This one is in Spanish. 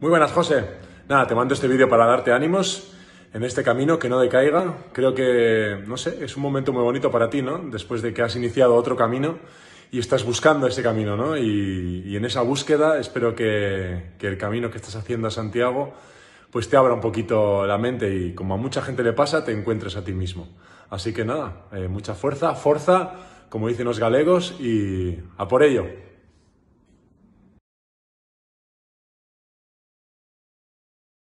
Muy buenas, José. Nada, te mando este vídeo para darte ánimos en este camino, que no decaiga. Creo que, no sé, es un momento muy bonito para ti, ¿no? Después de que has iniciado otro camino y estás buscando ese camino, ¿no? Y, en esa búsqueda espero que, el camino que estás haciendo a Santiago pues te abra un poquito la mente y como a mucha gente le pasa, te encuentres a ti mismo. Así que nada, eh, mucha fuerza, fuerza, como dicen los galegos, y a por ello.